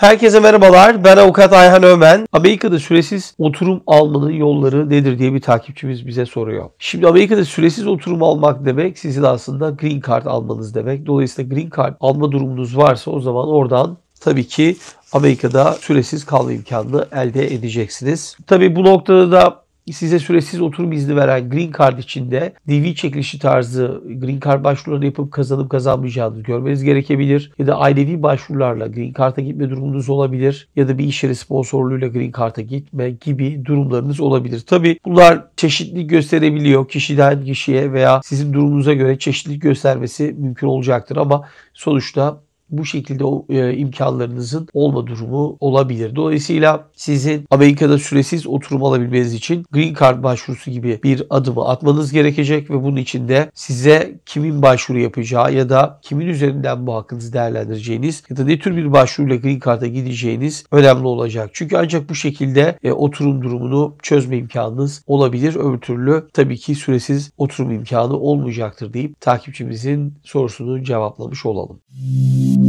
Herkese merhabalar. Ben avukat Ayhan Ömen. Amerika'da süresiz oturum almanın yolları nedir diye bir takipçimiz bize soruyor. Şimdi Amerika'da süresiz oturum almak demek sizin aslında green card almanız demek. Dolayısıyla green card alma durumunuz varsa o zaman oradan tabii ki Amerika'da süresiz kalma imkanını elde edeceksiniz. Tabii bu noktada da size süresiz oturum izni veren Green Card içinde DV çekilişi tarzı Green Card başvuruları yapıp kazanıp kazanmayacağınızı görmeniz gerekebilir. Ya da ailevi başvurularla Green Card'a gitme durumunuz olabilir. Ya da bir iş yeri sponsorluğuyla Green Card'a gitme gibi durumlarınız olabilir. Tabi bunlar çeşitli gösterebiliyor kişiden kişiye veya sizin durumunuza göre çeşitlilik göstermesi mümkün olacaktır ama sonuçta bu şekilde o e, imkanlarınızın olma durumu olabilir. Dolayısıyla sizin Amerika'da süresiz oturum alabilmeniz için Green Card başvurusu gibi bir adımı atmanız gerekecek ve bunun için de size kimin başvuru yapacağı ya da kimin üzerinden bu hakkınızı değerlendireceğiniz ya da ne tür bir başvuruyla Green Card'a gideceğiniz önemli olacak. Çünkü ancak bu şekilde e, oturum durumunu çözme imkanınız olabilir. Öbür türlü tabii ki süresiz oturum imkanı olmayacaktır deyip takipçimizin sorusunu cevaplamış olalım. Müzik